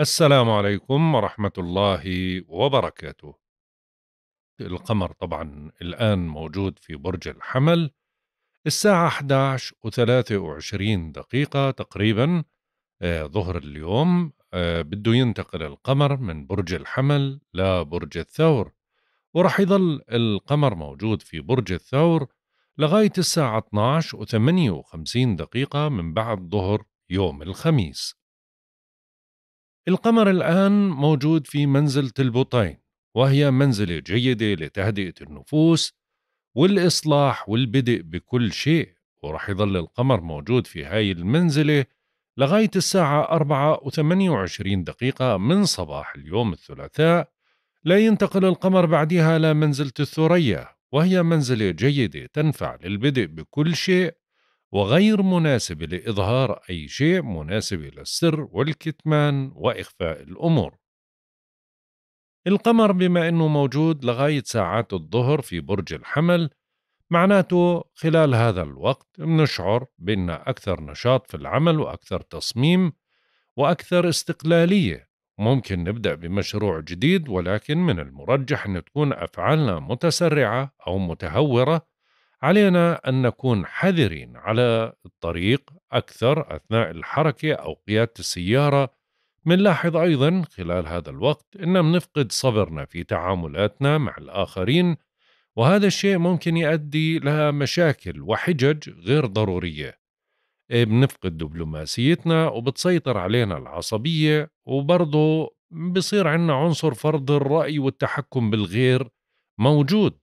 السلام عليكم ورحمة الله وبركاته. القمر طبعا الآن موجود في برج الحمل الساعة 11 و23 دقيقة تقريبا آه، ظهر اليوم آه، بده ينتقل القمر من برج الحمل لبرج الثور ورح يظل القمر موجود في برج الثور لغاية الساعة 12 و58 دقيقة من بعد ظهر يوم الخميس القمر الآن موجود في منزلة البطين وهي منزلة جيدة لتهدئة النفوس والإصلاح والبدء بكل شيء ورح يظل القمر موجود في هاي المنزلة لغاية الساعة 4 و 28 دقيقة من صباح اليوم الثلاثاء لا ينتقل القمر بعدها لمنزلة الثريا وهي منزلة جيدة تنفع للبدء بكل شيء وغير مناسب لإظهار أي شيء مناسب للسر والكتمان وإخفاء الأمور. القمر بما أنه موجود لغاية ساعات الظهر في برج الحمل معناته خلال هذا الوقت بنشعر بأن أكثر نشاط في العمل وأكثر تصميم وأكثر استقلالية ممكن نبدأ بمشروع جديد ولكن من المرجح أن تكون أفعالنا متسرعة أو متهورة علينا أن نكون حذرين على الطريق أكثر أثناء الحركة أو قيادة السيارة منلاحظ أيضا خلال هذا الوقت أن بنفقد صبرنا في تعاملاتنا مع الآخرين وهذا الشيء ممكن يؤدي لمشاكل وحجج غير ضرورية بنفقد دبلوماسيتنا وبتسيطر علينا العصبية وبرضه بصير عنا عنصر فرض الرأي والتحكم بالغير موجود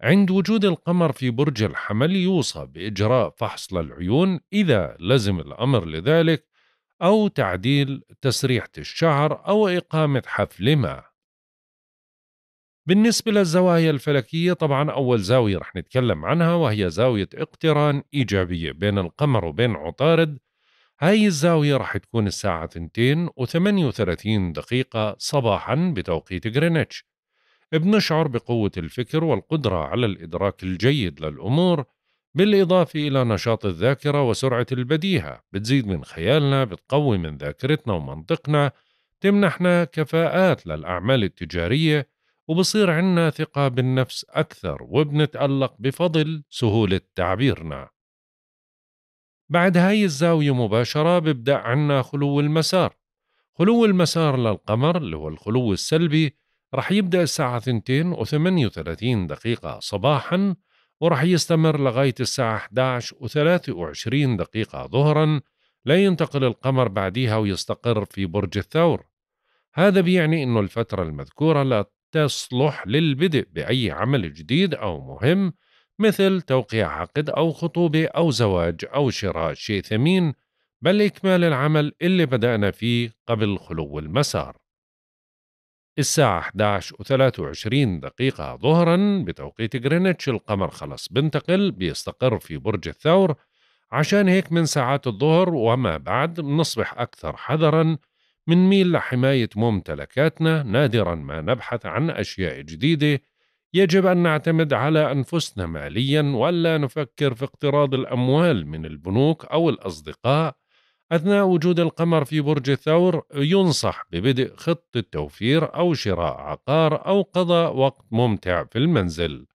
عند وجود القمر في برج الحمل يوصى بإجراء فحص للعيون إذا لزم الأمر لذلك أو تعديل تسريحة الشعر أو إقامة حفل ما. بالنسبة للزوايا الفلكية طبعا أول زاوية رح نتكلم عنها وهي زاوية اقتران إيجابية بين القمر وبين عطارد هاي الزاوية رح تكون الساعة 2 و38 دقيقة صباحا بتوقيت غرينتش بنشعر بقوة الفكر والقدرة على الإدراك الجيد للأمور بالإضافة إلى نشاط الذاكرة وسرعة البديهة بتزيد من خيالنا بتقوي من ذاكرتنا ومنطقنا تمنحنا كفاءات للأعمال التجارية وبصير عنا ثقة بالنفس أكثر وبنتألق بفضل سهولة تعبيرنا بعد هاي الزاوية مباشرة ببدأ عنا خلو المسار خلو المسار للقمر اللي هو الخلو السلبي رح يبدأ الساعة 2 و38 دقيقة صباحا ورح يستمر لغاية الساعة 11 و23 دقيقة ظهرا لا ينتقل القمر بعديها ويستقر في برج الثور هذا بيعني أن الفترة المذكورة لا تصلح للبدء بأي عمل جديد أو مهم مثل توقيع عقد أو خطوبة أو زواج أو شراء شيء ثمين بل إكمال العمل اللي بدأنا فيه قبل خلو المسار الساعة 11 و23 دقيقة ظهرا بتوقيت غرينتش القمر خلص بنتقل بيستقر في برج الثور عشان هيك من ساعات الظهر وما بعد بنصبح أكثر حذرا من ميل لحماية ممتلكاتنا نادرا ما نبحث عن أشياء جديدة يجب أن نعتمد على أنفسنا ماليا ولا نفكر في اقتراض الأموال من البنوك أو الأصدقاء أثناء وجود القمر في برج الثور ينصح ببدء خطة توفير أو شراء عقار أو قضاء وقت ممتع في المنزل.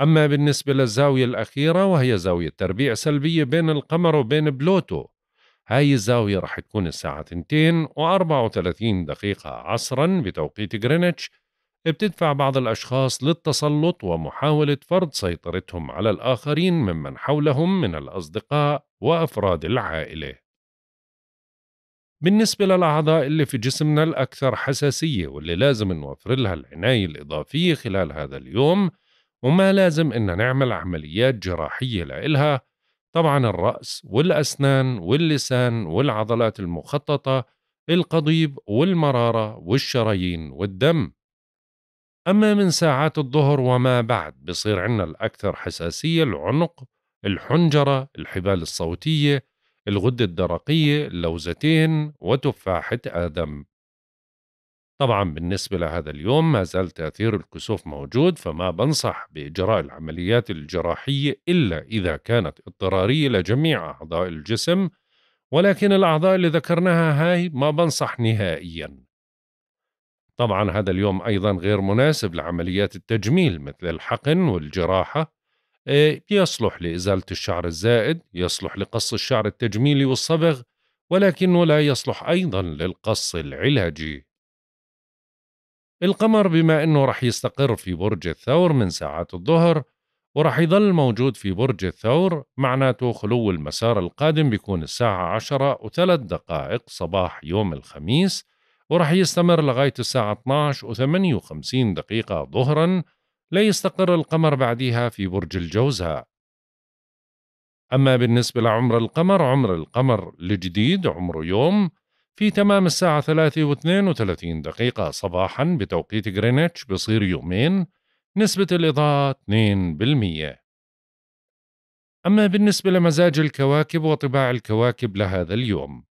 أما بالنسبة للزاوية الأخيرة وهي زاوية تربيع سلبية بين القمر وبين بلوتو هاي الزاوية راح تكون الساعة 2 و34 دقيقة عصرا بتوقيت غرينتش بتدفع بعض الأشخاص للتسلط ومحاولة فرض سيطرتهم على الآخرين ممن حولهم من الأصدقاء وأفراد العائلة بالنسبة للأعضاء اللي في جسمنا الأكثر حساسية واللي لازم نوفر لها العناية الإضافية خلال هذا اليوم وما لازم إن نعمل عمليات جراحية لإلها طبعا الرأس والأسنان واللسان والعضلات المخططة القضيب والمرارة والشرايين والدم أما من ساعات الظهر وما بعد بصير عنا الأكثر حساسية العنق الحنجرة الحبال الصوتية الغدة الدرقية اللوزتين وتفاحة آدم طبعا بالنسبة لهذا اليوم ما زال تأثير الكسوف موجود فما بنصح بإجراء العمليات الجراحية إلا إذا كانت اضطرارية لجميع أعضاء الجسم ولكن الأعضاء اللي ذكرناها هاي ما بنصح نهائيا طبعا هذا اليوم أيضا غير مناسب لعمليات التجميل مثل الحقن والجراحة إيه، يصلح لإزالة الشعر الزائد يصلح لقص الشعر التجميلي والصبغ ولكنه لا يصلح أيضا للقص العلاجي القمر بما أنه رح يستقر في برج الثور من ساعات الظهر ورح يظل موجود في برج الثور معناته خلو المسار القادم بيكون الساعة عشرة وثلاث دقائق صباح يوم الخميس ورح يستمر لغاية الساعة 12 و58 دقيقة ظهراً ليستقر القمر بعدها في برج الجوزاء أما بالنسبة لعمر القمر عمر القمر الجديد عمره يوم في تمام الساعة 3 و 32 دقيقة صباحا بتوقيت غرينتش بصير يومين نسبة الإضاءة 2% أما بالنسبة لمزاج الكواكب وطباع الكواكب لهذا اليوم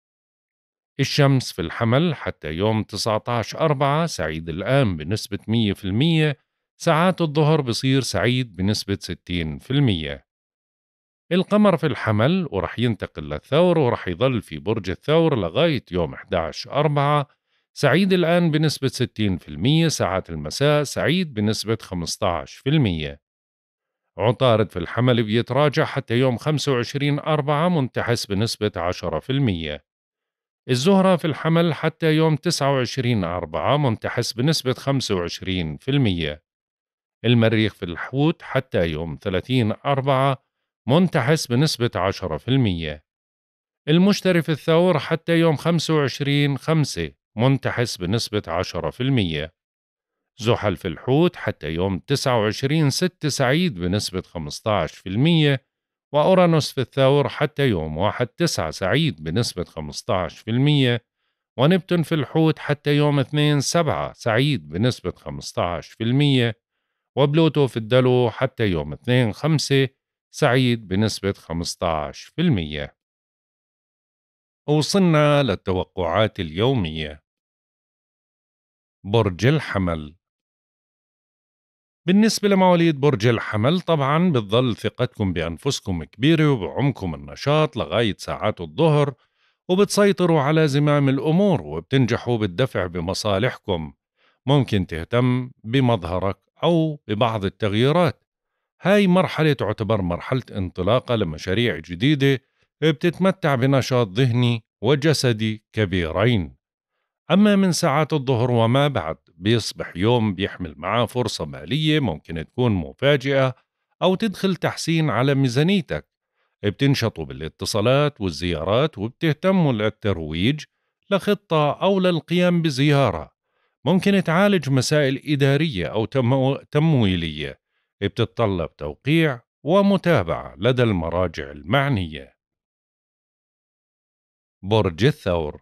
الشمس في الحمل حتى يوم 19 أربعة سعيد الآن بنسبة 100% ساعات الظهر بصير سعيد بنسبة 60% القمر في الحمل ورح ينتقل للثور ورح يظل في برج الثور لغاية يوم 11 أربعة سعيد الآن بنسبة 60% ساعات المساء سعيد بنسبة 15% عطارد في الحمل بيتراجع حتى يوم 25 أربعة منتحس بنسبة 10% الزهرة في الحمل حتى يوم 29 أربعة منتحس بنسبة 25% المريخ في الحوت حتى يوم 30 أربعة منتحس بنسبة 10% المشتري في الثور حتى يوم 25 خمسة منتحس بنسبة 10% زحل في الحوت حتى يوم 29 ستة سعيد بنسبة 15% وأورانوس في الثور حتى يوم 1 9 سعيد بنسبة 15% ونبتون في الحوت حتى يوم 2 7 سعيد بنسبة 15% وبلوتو في الدلو حتى يوم 2 5 سعيد بنسبة 15% وصلنا للتوقعات اليومية برج الحمل بالنسبة لمواليد برج الحمل طبعا بتظل ثقتكم بأنفسكم كبيرة وبعمكم النشاط لغاية ساعات الظهر وبتسيطروا على زمام الأمور وبتنجحوا بالدفع بمصالحكم ممكن تهتم بمظهرك أو ببعض التغييرات هاي مرحلة تعتبر مرحلة انطلاقة لمشاريع جديدة بتتمتع بنشاط ذهني وجسدي كبيرين أما من ساعات الظهر وما بعد بيصبح يوم بيحمل معاه فرصة مالية ممكن تكون مفاجئة أو تدخل تحسين على ميزانيتك بتنشطوا بالاتصالات والزيارات وبتهتموا للترويج لخطة أو للقيام بزيارة ممكن تعالج مسائل إدارية أو تمويلية بتتطلب توقيع ومتابعة لدى المراجع المعنية. برج الثور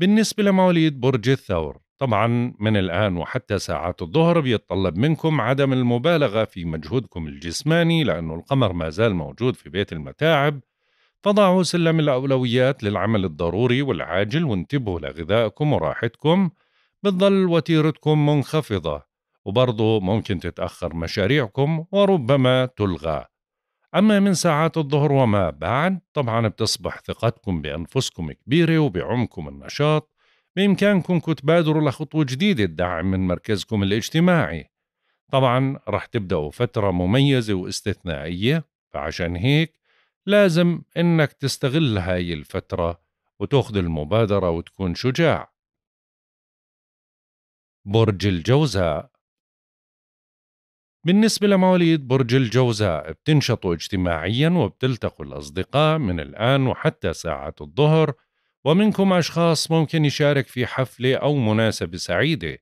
بالنسبة لمواليد برج الثور طبعا من الآن وحتى ساعات الظهر بيتطلب منكم عدم المبالغة في مجهودكم الجسماني لأنه القمر ما زال موجود في بيت المتاعب فضعوا سلم الأولويات للعمل الضروري والعاجل وانتبهوا لغذائكم وراحتكم بتظل وتيرتكم منخفضة وبرضه ممكن تتأخر مشاريعكم وربما تلغى أما من ساعات الظهر وما بعد طبعا بتصبح ثقتكم بأنفسكم كبيرة وبعمكم النشاط بإمكانكم تبادروا لخطوة جديدة الدعم من مركزكم الاجتماعي طبعا رح تبدأوا فترة مميزة واستثنائية فعشان هيك لازم إنك تستغل هاي الفترة وتاخذ المبادرة وتكون شجاع برج الجوزاء بالنسبة لمواليد برج الجوزاء بتنشطوا اجتماعيا وبتلتقوا الأصدقاء من الآن وحتى ساعة الظهر ومنكم أشخاص ممكن يشارك في حفلة أو مناسبة سعيدة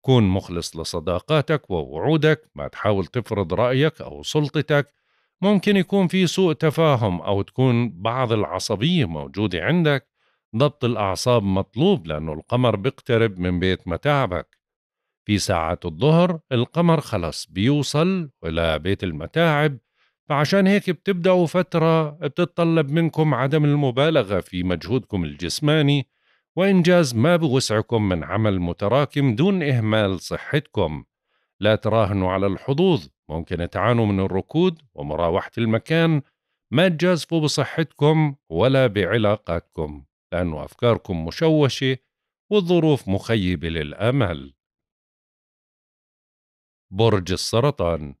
كون مخلص لصداقاتك ووعودك ما تحاول تفرض رأيك أو سلطتك ممكن يكون في سوء تفاهم أو تكون بعض العصبية موجودة عندك ضبط الأعصاب مطلوب لأنه القمر بيقترب من بيت متاعبك في ساعات الظهر القمر خلص بيوصل إلى بيت المتاعب فعشان هيك بتبدأوا فترة بتتطلب منكم عدم المبالغة في مجهودكم الجسماني وإنجاز ما بوسعكم من عمل متراكم دون إهمال صحتكم لا تراهنوا على الحظوظ ممكن تعانوا من الركود ومراوحة المكان ما تجازفوا بصحتكم ولا بعلاقاتكم لأنه أفكاركم مشوشة والظروف مخيبة للأمل برج السرطان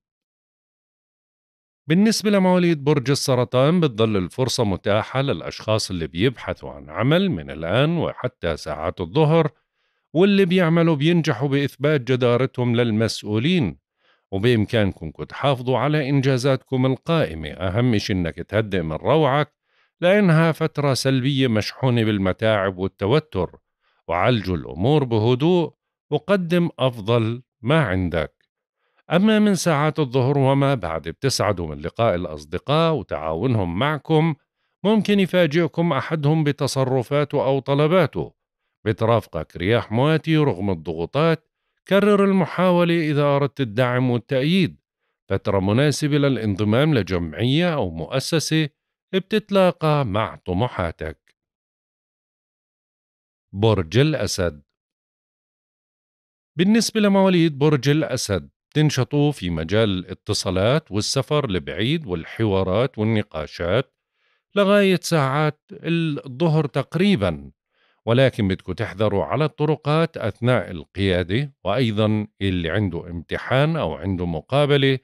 بالنسبة لمواليد برج السرطان بتظل الفرصة متاحة للأشخاص اللي بيبحثوا عن عمل من الآن وحتى ساعات الظهر واللي بيعملوا بينجحوا بإثبات جدارتهم للمسؤولين وبإمكانكم تحافظوا على إنجازاتكم القائمة أهم شيء إنك تهدئ من روعك لأنها فترة سلبية مشحونة بالمتاعب والتوتر وعالجوا الأمور بهدوء وقدم أفضل ما عندك أما من ساعات الظهر وما بعد بتسعدوا من لقاء الأصدقاء وتعاونهم معكم ممكن يفاجئكم أحدهم بتصرفاته أو طلباته بترافقك رياح مواتي رغم الضغوطات كرر المحاولة إذا أردت الدعم والتأييد فترة مناسبة للانضمام لجمعية أو مؤسسة بتتلاقى مع طموحاتك برج الأسد بالنسبة لمواليد برج الأسد تنشطوا في مجال الاتصالات والسفر لبعيد والحوارات والنقاشات لغاية ساعات الظهر تقريبا ولكن بدكم تحذروا على الطرقات أثناء القيادة وأيضا اللي عنده امتحان أو عنده مقابلة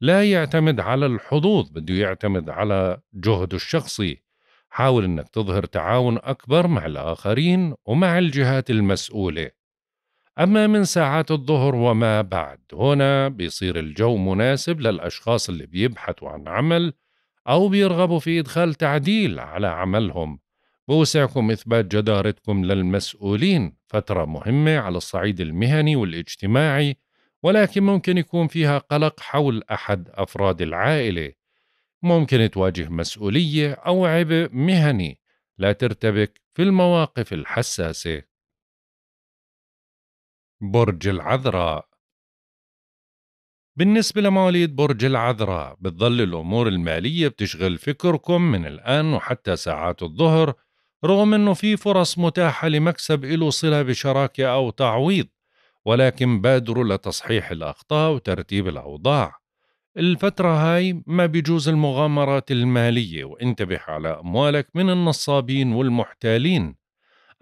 لا يعتمد على الحظوظ بده يعتمد على جهده الشخصي حاول أنك تظهر تعاون أكبر مع الآخرين ومع الجهات المسؤولة أما من ساعات الظهر وما بعد هنا بيصير الجو مناسب للأشخاص اللي بيبحثوا عن عمل أو بيرغبوا في إدخال تعديل على عملهم بوسعكم إثبات جدارتكم للمسؤولين فترة مهمة على الصعيد المهني والاجتماعي ولكن ممكن يكون فيها قلق حول أحد أفراد العائلة ممكن تواجه مسؤولية أو عبء مهني لا ترتبك في المواقف الحساسة برج العذراء بالنسبة لمواليد برج العذراء بتظل الأمور المالية بتشغل فكركم من الآن وحتى ساعات الظهر رغم أنه في فرص متاحة لمكسب له صلة بشراكة أو تعويض ولكن بادروا لتصحيح الأخطاء وترتيب الأوضاع الفترة هاي ما بيجوز المغامرات المالية وانتبه على أموالك من النصابين والمحتالين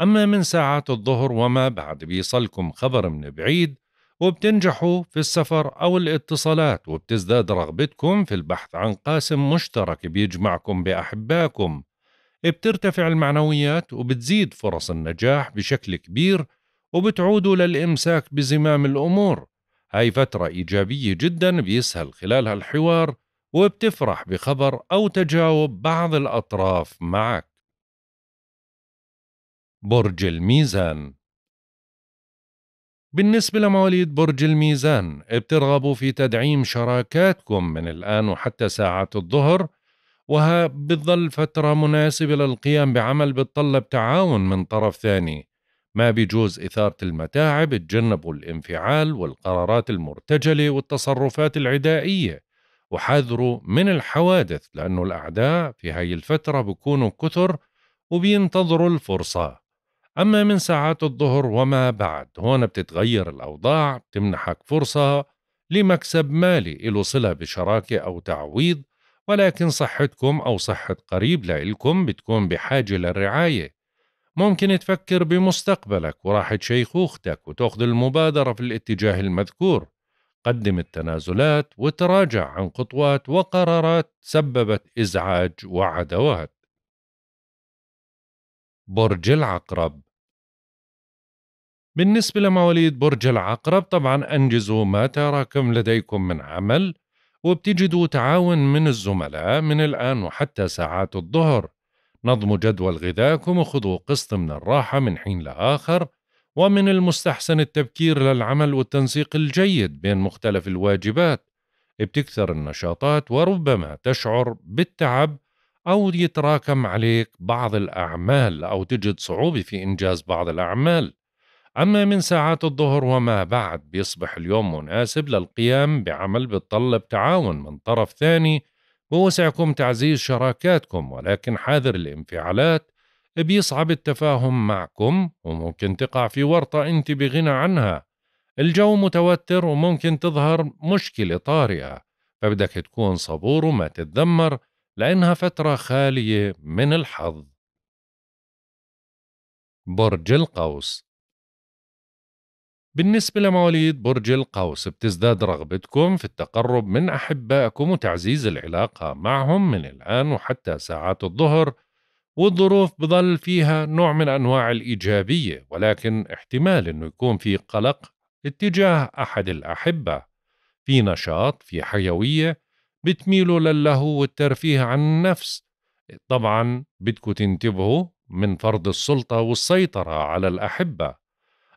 أما من ساعات الظهر وما بعد بيصلكم خبر من بعيد وبتنجحوا في السفر أو الاتصالات وبتزداد رغبتكم في البحث عن قاسم مشترك بيجمعكم بأحباكم بترتفع المعنويات وبتزيد فرص النجاح بشكل كبير وبتعودوا للإمساك بزمام الأمور هاي فترة إيجابية جدا بيسهل خلالها الحوار وبتفرح بخبر أو تجاوب بعض الأطراف معك برج الميزان بالنسبة لمواليد برج الميزان بترغبوا في تدعيم شراكاتكم من الآن وحتى ساعات الظهر وها بتظل فترة مناسبة للقيام بعمل بتطلب تعاون من طرف ثاني ما بيجوز إثارة المتاعب تجنبوا الانفعال والقرارات المرتجلة والتصرفات العدائية وحذروا من الحوادث لأنه الأعداء في هاي الفترة بكونوا كثر وبينتظروا الفرصة أما من ساعات الظهر وما بعد هون بتتغير الأوضاع بتمنحك فرصة لمكسب مالي له صلة بشراكة أو تعويض ولكن صحتكم أو صحة قريب لإلكم بتكون بحاجة للرعاية ممكن تفكر بمستقبلك وراحة شيخوختك وتأخذ المبادرة في الاتجاه المذكور قدم التنازلات وتراجع عن خطوات وقرارات سببت إزعاج وعدوات برج العقرب بالنسبة لمواليد برج العقرب طبعا أنجزوا ما تراكم لديكم من عمل وبتجدوا تعاون من الزملاء من الآن وحتى ساعات الظهر نظموا جدول غذاكم وخذوا قسط من الراحة من حين لآخر ومن المستحسن التبكير للعمل والتنسيق الجيد بين مختلف الواجبات بتكثر النشاطات وربما تشعر بالتعب أو يتراكم عليك بعض الأعمال أو تجد صعوبة في إنجاز بعض الأعمال أما من ساعات الظهر وما بعد بيصبح اليوم مناسب للقيام بعمل بتطلب تعاون من طرف ثاني بوسعكم تعزيز شراكاتكم ولكن حاذر الانفعالات بيصعب التفاهم معكم وممكن تقع في ورطة أنت بغنى عنها الجو متوتر وممكن تظهر مشكلة طارئة فبدك تكون صبور وما تتذمر لأنها فترة خالية من الحظ برج القوس بالنسبة لمواليد برج القوس بتزداد رغبتكم في التقرب من أحبائكم وتعزيز العلاقة معهم من الآن وحتى ساعات الظهر والظروف بظل فيها نوع من أنواع الإيجابية ولكن احتمال أنه يكون في قلق اتجاه أحد الأحبة في نشاط في حيوية بتميلوا للهو والترفيه عن النفس طبعا بدكم تنتبهوا من فرض السلطة والسيطرة على الأحبة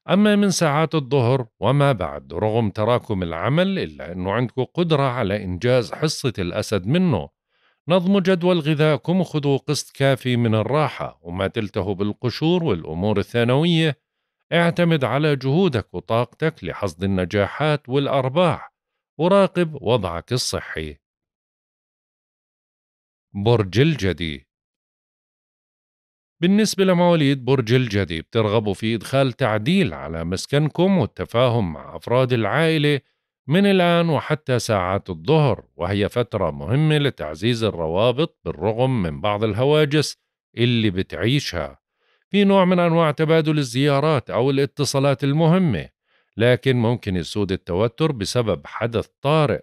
أما من ساعات الظهر وما بعد رغم تراكم العمل إلا أنه عندكم قدرة على إنجاز حصة الأسد منه نظموا جدول غذائكم وخذوا قسط كافي من الراحة وما تلتهوا بالقشور والأمور الثانوية اعتمد على جهودك وطاقتك لحصد النجاحات والأرباح وراقب وضعك الصحي برج الجدي بالنسبة لمواليد برج الجدي بترغبوا في إدخال تعديل على مسكنكم والتفاهم مع أفراد العائلة من الآن وحتى ساعات الظهر وهي فترة مهمة لتعزيز الروابط بالرغم من بعض الهواجس اللي بتعيشها في نوع من أنواع تبادل الزيارات أو الاتصالات المهمة لكن ممكن يسود التوتر بسبب حدث طارئ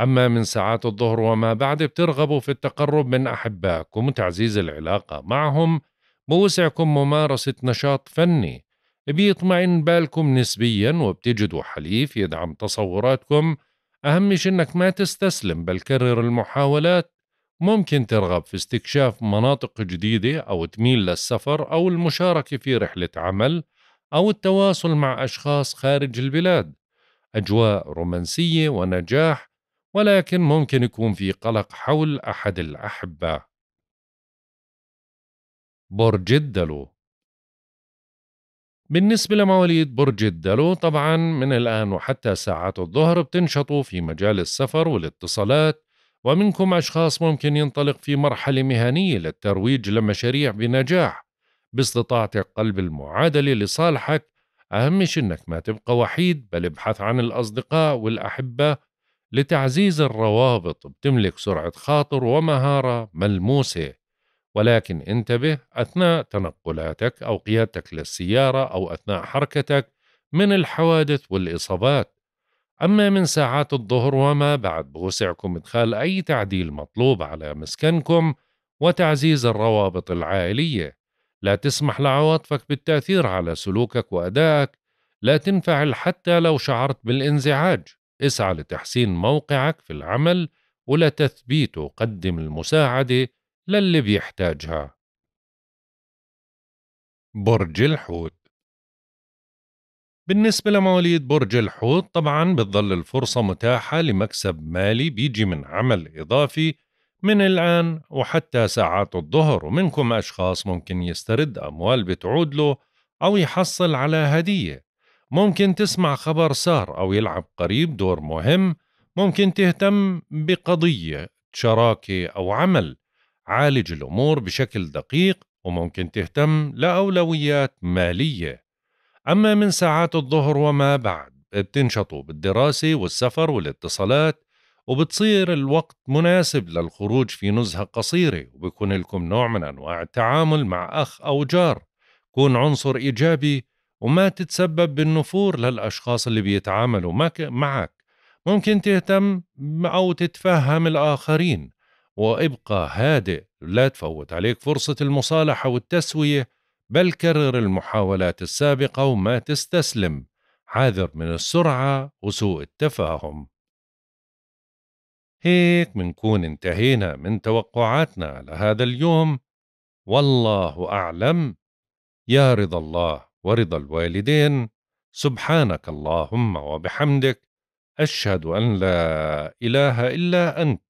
أما من ساعات الظهر وما بعد بترغبوا في التقرب من أحبائكم وتعزيز العلاقة معهم بوسعكم ممارسة نشاط فني بيطمئن بالكم نسبيا وبتجدوا حليف يدعم تصوراتكم أهم شي إنك ما تستسلم بل كرر المحاولات ممكن ترغب في استكشاف مناطق جديدة أو تميل للسفر أو المشاركة في رحلة عمل أو التواصل مع أشخاص خارج البلاد أجواء رومانسية ونجاح ولكن ممكن يكون في قلق حول أحد الأحبة برج الدلو بالنسبة لمواليد برج الدلو طبعا من الآن وحتى ساعات الظهر بتنشطوا في مجال السفر والاتصالات ومنكم أشخاص ممكن ينطلق في مرحلة مهنية للترويج لمشاريع بنجاح باستطاعتك قلب المعادلة لصالحك أهم شيء إنك ما تبقى وحيد بل ابحث عن الأصدقاء والأحبة لتعزيز الروابط بتملك سرعة خاطر ومهارة ملموسة ولكن انتبه أثناء تنقلاتك أو قيادتك للسيارة أو أثناء حركتك من الحوادث والإصابات أما من ساعات الظهر وما بعد بوسعكم إدخال أي تعديل مطلوب على مسكنكم وتعزيز الروابط العائلية لا تسمح لعواطفك بالتأثير على سلوكك وأدائك لا تنفعل حتى لو شعرت بالانزعاج اسعى لتحسين موقعك في العمل ولتثبيته قدم المساعدة للي بيحتاجها برج الحوت بالنسبة لمواليد برج الحوت طبعا بتظل الفرصة متاحة لمكسب مالي بيجي من عمل إضافي من الآن وحتى ساعات الظهر ومنكم أشخاص ممكن يسترد أموال بتعود له أو يحصل على هدية ممكن تسمع خبر سار أو يلعب قريب دور مهم ممكن تهتم بقضية شراكة أو عمل عالج الأمور بشكل دقيق وممكن تهتم لأولويات مالية أما من ساعات الظهر وما بعد بتنشطوا بالدراسة والسفر والاتصالات وبتصير الوقت مناسب للخروج في نزهة قصيرة وبكون لكم نوع من أنواع التعامل مع أخ أو جار كون عنصر إيجابي وما تتسبب بالنفور للأشخاص اللي بيتعاملوا معك ممكن تهتم أو تتفهم الآخرين وابقى هادئ لا تفوت عليك فرصة المصالحة والتسوية بل كرر المحاولات السابقة وما تستسلم حاذر من السرعة وسوء التفاهم هيك منكون انتهينا من توقعاتنا على هذا اليوم والله أعلم يا رضا الله ورضا الوالدين سبحانك اللهم وبحمدك أشهد أن لا إله إلا أنت